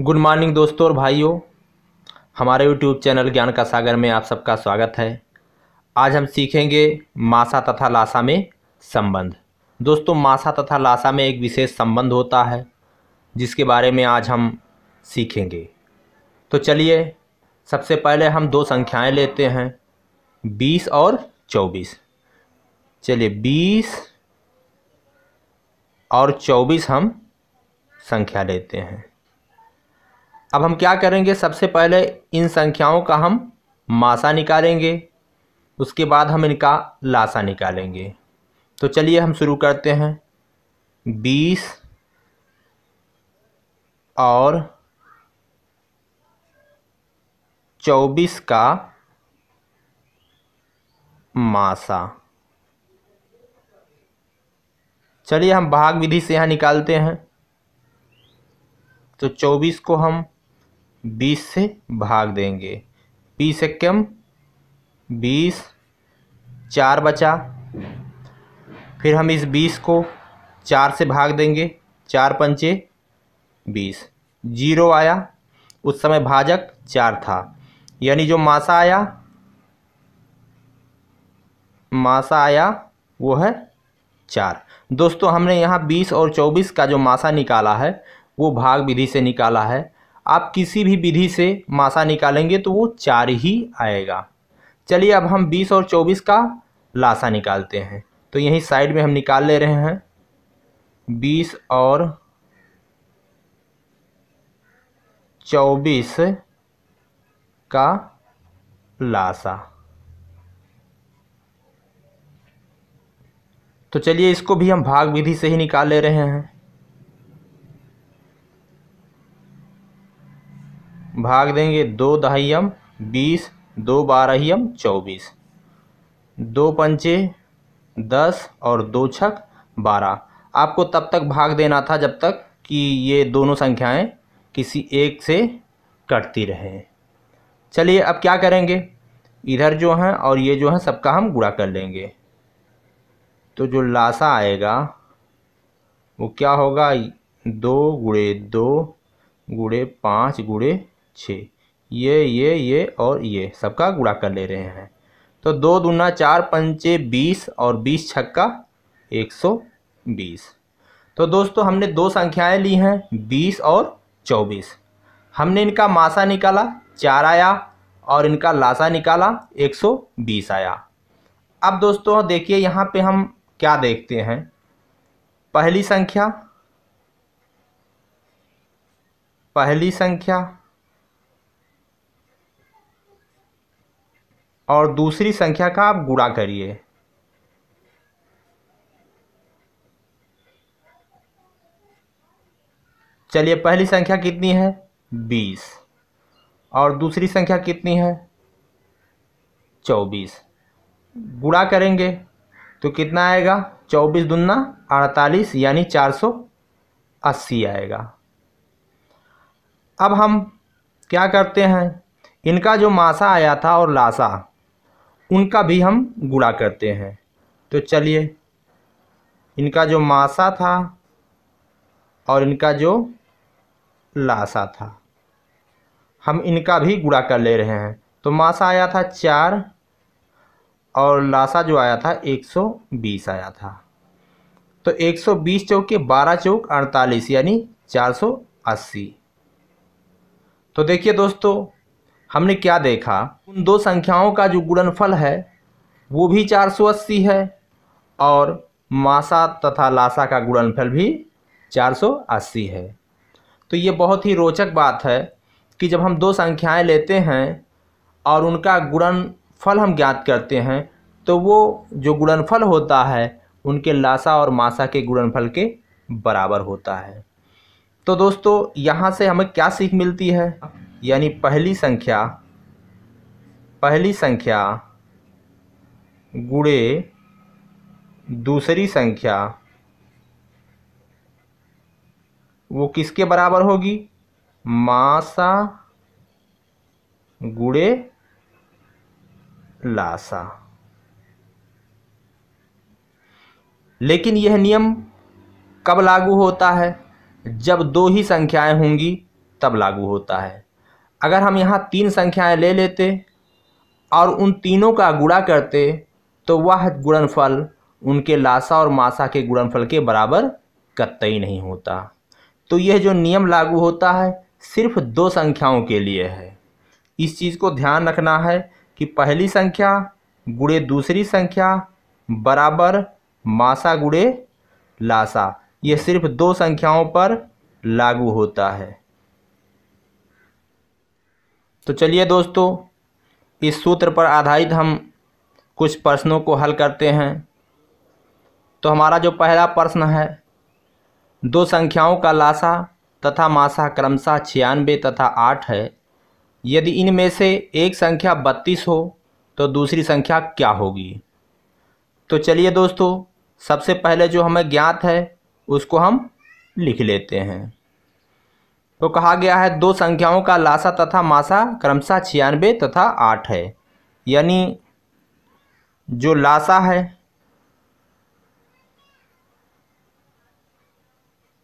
good morning दोस्तों और भाइयों हमारे यूट्यूब चैनल ज्ञान का सागर में आप सबका स्वागत है आज हम सीखेंगे मासा तथा लासा में संबंध दोस्तों मासा तथा लासा में एक विशेष संबंध होता है जिसके बारे में आज हम सीखेंगे तो चलिए सबसे पहले हम दो संख्याएं लेते हैं बीस और चौबीस चलिए बीस और चौबीस हम संख्या लेते हैं अब हम क्या करेंगे सबसे पहले इन संख्याओं का हम मासा निकालेंगे उसके बाद हम इनका लासा निकालेंगे तो चलिए हम शुरू करते हैं बीस और चौबीस का मासा चलिए हम भाग विधि से यहाँ निकालते हैं तो चौबीस को हम बीस से भाग देंगे बीस एक्म बीस चार बचा फिर हम इस बीस को चार से भाग देंगे चार पंचे बीस जीरो आया उस समय भाजक चार था यानी जो मासा आया मासा आया वो है चार दोस्तों हमने यहाँ बीस और चौबीस का जो मासा निकाला है वो भाग विधि से निकाला है आप किसी भी विधि से मासा निकालेंगे तो वो चार ही आएगा चलिए अब हम बीस और चौबीस का लासा निकालते हैं तो यहीं साइड में हम निकाल ले रहे हैं बीस और चौबीस का लासा तो चलिए इसको भी हम भाग विधि से ही निकाल ले रहे हैं भाग देंगे दो दहाइयम बीस दो बारहयम चौबीस दो पंचे दस और दो छक बारह आपको तब तक भाग देना था जब तक कि ये दोनों संख्याएं किसी एक से कटती रहें चलिए अब क्या करेंगे इधर जो हैं और ये जो हैं सबका हम गुड़ा कर लेंगे तो जो लासा आएगा वो क्या होगा दो गुड़े दो गुड़े पाँच गुड़े छः ये ये ये और ये सबका गुणा कर ले रहे हैं तो दो दूना चार पंचे बीस और बीस छक्का एक सौ बीस तो दोस्तों हमने दो संख्याएं ली हैं बीस और चौबीस हमने इनका मासा निकाला चार आया और इनका लासा निकाला एक सौ बीस आया अब दोस्तों देखिए यहाँ पे हम क्या देखते हैं पहली संख्या पहली संख्या और दूसरी संख्या का आप गुणा करिए चलिए पहली संख्या कितनी है बीस और दूसरी संख्या कितनी है चौबीस गुणा करेंगे तो कितना आएगा चौबीस दुना अड़तालीस यानी चार सौ अस्सी आएगा अब हम क्या करते हैं इनका जो मासा आया था और लासा उनका भी हम गुणा करते हैं तो चलिए इनका जो मासा था और इनका जो लासा था हम इनका भी गुणा कर ले रहे हैं तो मासा आया था चार और लासा जो आया था एक सौ बीस आया था तो एक सौ बीस चौक के बारह चौक अड़तालीस यानी चार सौ अस्सी तो देखिए दोस्तों हमने क्या देखा उन दो संख्याओं का जो गुणनफल है वो भी 480 है और मासा तथा लासा का गुणनफल भी 480 है तो ये बहुत ही रोचक बात है कि जब हम दो संख्याएं लेते हैं और उनका गुणनफल हम ज्ञात करते हैं तो वो जो गुणनफल होता है उनके लासा और मासा के गुणनफल के बराबर होता है तो दोस्तों यहाँ से हमें क्या सीख मिलती है यानी पहली संख्या पहली संख्या गुड़े दूसरी संख्या वो किसके बराबर होगी मासा गुड़े लासा लेकिन यह नियम कब लागू होता है जब दो ही संख्याएं होंगी तब लागू होता है अगर हम यहाँ तीन संख्याएं ले लेते और उन तीनों का गुणा करते तो वह गुणनफल उनके लासा और मासा के गुणनफल के बराबर कतई नहीं होता तो यह जो नियम लागू होता है सिर्फ दो संख्याओं के लिए है इस चीज़ को ध्यान रखना है कि पहली संख्या गुड़े दूसरी संख्या बराबर मासा गुड़े लासा ये सिर्फ दो संख्याओं पर लागू होता है तो चलिए दोस्तों इस सूत्र पर आधारित हम कुछ प्रश्नों को हल करते हैं तो हमारा जो पहला प्रश्न है दो संख्याओं का लाशा तथा मासा क्रमशः छियानवे तथा आठ है यदि इनमें से एक संख्या बत्तीस हो तो दूसरी संख्या क्या होगी तो चलिए दोस्तों सबसे पहले जो हमें ज्ञात है उसको हम लिख लेते हैं तो कहा गया है दो संख्याओं का लासा तथा मासा क्रमशः छियानवे तथा आठ है यानी जो लासा है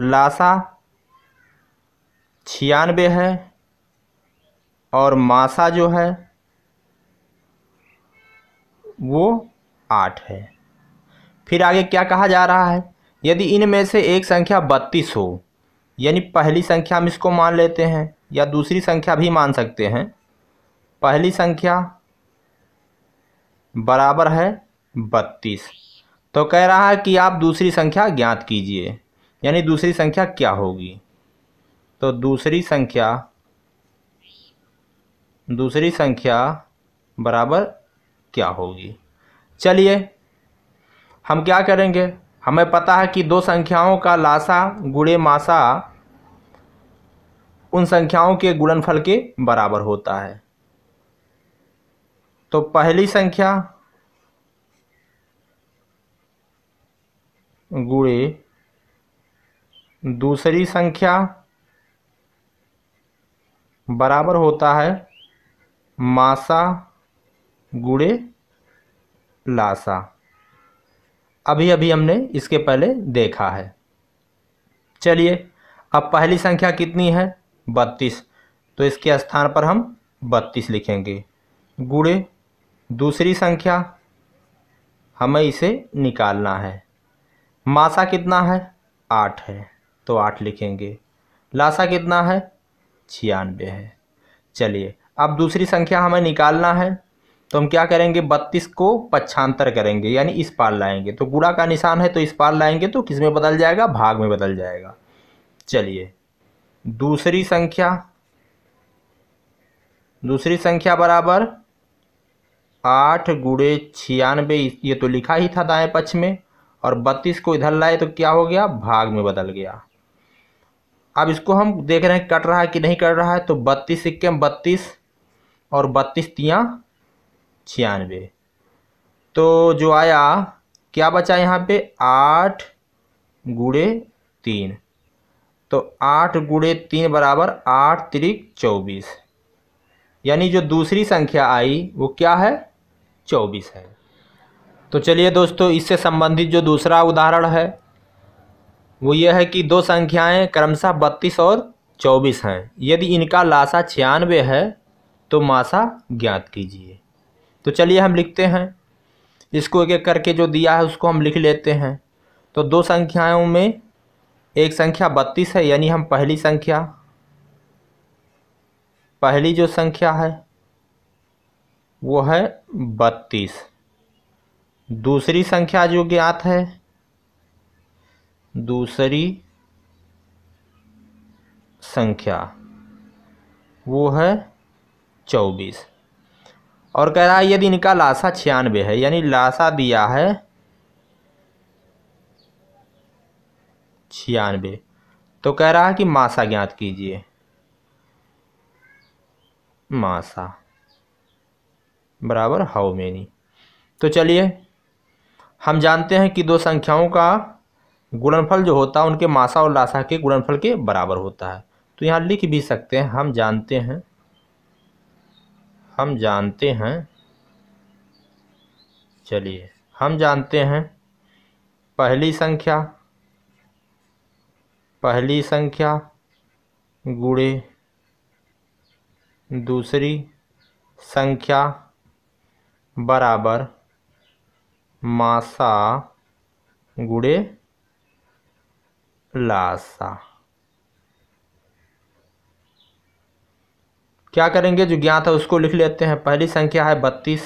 लासा छियानवे है और मासा जो है वो आठ है फिर आगे क्या कहा जा रहा है यदि इनमें से एक संख्या बत्तीस हो यानी पहली संख्या हम इसको मान लेते हैं या दूसरी संख्या भी मान सकते हैं पहली संख्या बराबर है बत्तीस तो कह रहा है कि आप दूसरी संख्या ज्ञात कीजिए यानी दूसरी संख्या क्या होगी तो दूसरी संख्या दूसरी संख्या बराबर क्या होगी चलिए हम क्या करेंगे हमें पता है कि दो संख्याओं का लासा गुड़े मासा उन संख्याओं के गुणनफल के बराबर होता है तो पहली संख्या गुड़े दूसरी संख्या बराबर होता है मासा गुड़े लासा अभी अभी हमने इसके पहले देखा है चलिए अब पहली संख्या कितनी है बत्तीस तो इसके स्थान पर हम बत्तीस लिखेंगे गुड़े दूसरी संख्या हमें इसे निकालना है मासा कितना है आठ है तो आठ लिखेंगे लासा कितना है छियानवे है चलिए अब दूसरी संख्या हमें निकालना है तो हम क्या करेंगे बत्तीस को पच्छांतर करेंगे यानी इस पार लाएंगे तो गुड़ा का निशान है तो इस पार लाएंगे तो किस में बदल जाएगा भाग में बदल जाएगा चलिए दूसरी संख्या दूसरी संख्या बराबर आठ गुड़े छियानवे ये तो लिखा ही था दाएं पक्ष में और बत्तीस को इधर लाए तो क्या हो गया भाग में बदल गया अब इसको हम देख रहे हैं कट रहा है कि नहीं कट रहा है तो बत्तीस इक्के बत्तीस और बत्तीस तियाँ छियानवे तो जो आया क्या बचा यहाँ पे आठ गुड़े तीन तो आठ गुड़े तीन बराबर आठ त्रिक चौबीस यानी जो दूसरी संख्या आई वो क्या है चौबीस है तो चलिए दोस्तों इससे संबंधित जो दूसरा उदाहरण है वो ये है कि दो संख्याएं क्रमशः बत्तीस और चौबीस हैं यदि इनका लाशा छियानवे है तो मासा ज्ञात कीजिए तो चलिए हम लिखते हैं इसको एक एक करके जो दिया है उसको हम लिख लेते हैं तो दो संख्याओं में एक संख्या बत्तीस है यानी हम पहली संख्या पहली जो संख्या है वो है बत्तीस दूसरी संख्या जो ज्ञात है दूसरी संख्या वो है चौबीस और कह रहा है यदि इनका लाशा छियानवे है यानी लाशा दिया है छियानवे तो कह रहा है कि मासा ज्ञात कीजिए मासा बराबर हाउ मेनी तो चलिए हम जानते हैं कि दो संख्याओं का गुणनफल जो होता है उनके मासा और लाशा के गुणनफल के बराबर होता है तो यहाँ लिख भी सकते हैं हम जानते हैं हम जानते हैं चलिए हम जानते हैं पहली संख्या पहली संख्या गुड़े दूसरी संख्या बराबर मासा गुड़े लासा क्या करेंगे जो ज्ञात है उसको लिख लेते हैं पहली संख्या है बत्तीस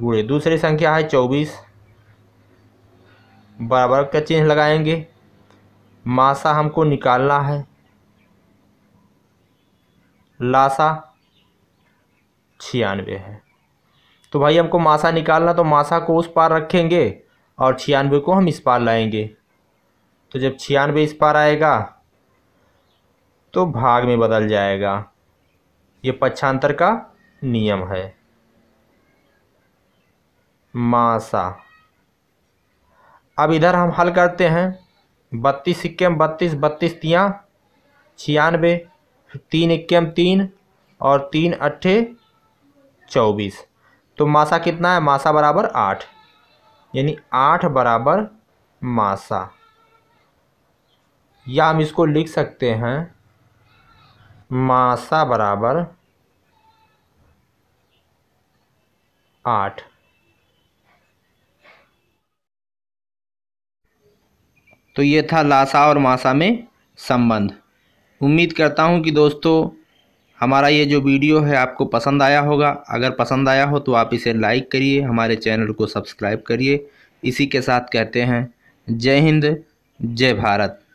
गुड़े दूसरी संख्या है चौबीस बराबर का चिन्ह लगाएंगे मासा हमको निकालना है लासा छियानवे है तो भाई हमको मासा निकालना तो मासा को उस पार रखेंगे और छियानवे को हम इस पार लाएंगे तो जब छियानवे इस पार आएगा तो भाग में बदल जाएगा ये पक्षांतर का नियम है मासा अब इधर हम हल करते हैं बत्तीस इक्केम बत्तीस बत्तीस तिया छियानवे तीन इक्केम तीन और तीन अट्ठे चौबीस तो मासा कितना है मासा बराबर आठ यानी आठ बराबर मासा या हम इसको लिख सकते हैं मासा बराबर आठ तो ये था लासा और मासा में संबंध उम्मीद करता हूँ कि दोस्तों हमारा ये जो वीडियो है आपको पसंद आया होगा अगर पसंद आया हो तो आप इसे लाइक करिए हमारे चैनल को सब्सक्राइब करिए इसी के साथ कहते हैं जय हिंद जय भारत